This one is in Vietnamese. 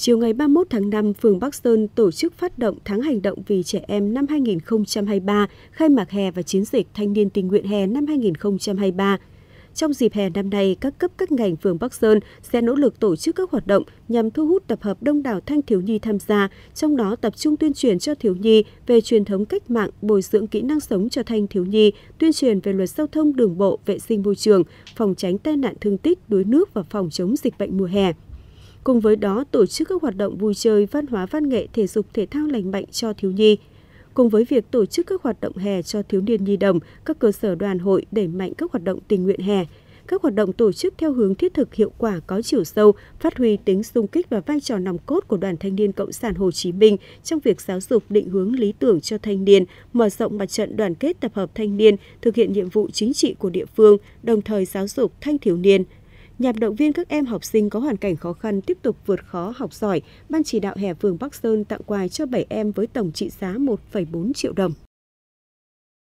chiều ngày 31 tháng 5, phường Bắc Sơn tổ chức phát động tháng hành động vì trẻ em năm 2023, khai mạc hè và chiến dịch thanh niên tình nguyện hè năm 2023. Trong dịp hè năm nay, các cấp các ngành phường Bắc Sơn sẽ nỗ lực tổ chức các hoạt động nhằm thu hút tập hợp đông đảo thanh thiếu nhi tham gia, trong đó tập trung tuyên truyền cho thiếu nhi về truyền thống cách mạng, bồi dưỡng kỹ năng sống cho thanh thiếu nhi, tuyên truyền về luật giao thông đường bộ, vệ sinh môi trường, phòng tránh tai nạn thương tích, đuối nước và phòng chống dịch bệnh mùa hè cùng với đó tổ chức các hoạt động vui chơi, văn hóa, văn nghệ, thể dục, thể thao lành mạnh cho thiếu nhi. Cùng với việc tổ chức các hoạt động hè cho thiếu niên nhi đồng, các cơ sở đoàn hội đẩy mạnh các hoạt động tình nguyện hè, các hoạt động tổ chức theo hướng thiết thực hiệu quả có chiều sâu, phát huy tính sung kích và vai trò nòng cốt của Đoàn Thanh niên Cộng sản Hồ Chí Minh trong việc giáo dục định hướng lý tưởng cho thanh niên, mở rộng mặt trận đoàn kết tập hợp thanh niên, thực hiện nhiệm vụ chính trị của địa phương, đồng thời giáo dục thanh thiếu niên – nhằm động viên các em học sinh có hoàn cảnh khó khăn tiếp tục vượt khó học giỏi, Ban chỉ đạo hè phường Bắc Sơn tặng quà cho 7 em với tổng trị giá 1,4 triệu đồng.